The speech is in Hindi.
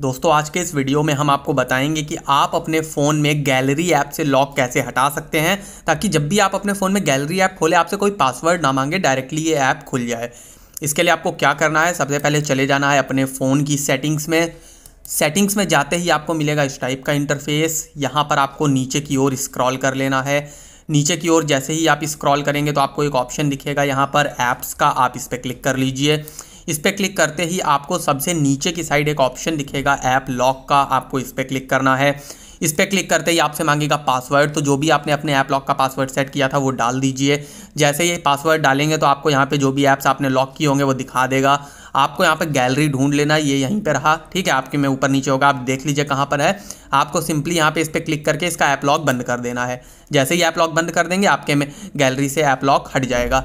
दोस्तों आज के इस वीडियो में हम आपको बताएंगे कि आप अपने फ़ोन में गैलरी ऐप से लॉक कैसे हटा सकते हैं ताकि जब भी आप अपने फ़ोन में गैलरी ऐप खोले आपसे कोई पासवर्ड ना मांगे डायरेक्टली ये ऐप खुल जाए इसके लिए आपको क्या करना है सबसे पहले चले जाना है अपने फ़ोन की सेटिंग्स में सेटिंग्स में जाते ही आपको मिलेगा इस टाइप का इंटरफेस यहाँ पर आपको नीचे की ओर स्क्रॉल कर लेना है नीचे की ओर जैसे ही आप स्क्रॉल करेंगे तो आपको एक ऑप्शन दिखेगा यहाँ पर ऐप्स का आप इस पर क्लिक कर लीजिए इस पर क्लिक करते ही आपको सबसे नीचे की साइड एक ऑप्शन दिखेगा ऐप लॉक का आपको इस पर क्लिक करना है इस पर क्लिक करते ही आपसे मांगेगा पासवर्ड तो जो भी आपने अपने ऐप लॉक का पासवर्ड सेट किया था वो डाल दीजिए जैसे ये पासवर्ड डालेंगे तो आपको यहाँ पे जो भी ऐप्स आपने लॉक किए होंगे वो दिखा देगा आपको यहाँ पे गैलरी ढूंढ लेना ये यहीं पे रहा ठीक है आपके में ऊपर नीचे होगा आप देख लीजिए कहाँ पर है आपको सिंपली यहाँ पे इस पर क्लिक करके इसका ऐप लॉक बंद कर देना है जैसे ही ऐप लॉक बंद कर देंगे आपके में गैलरी से ऐप लॉक हट जाएगा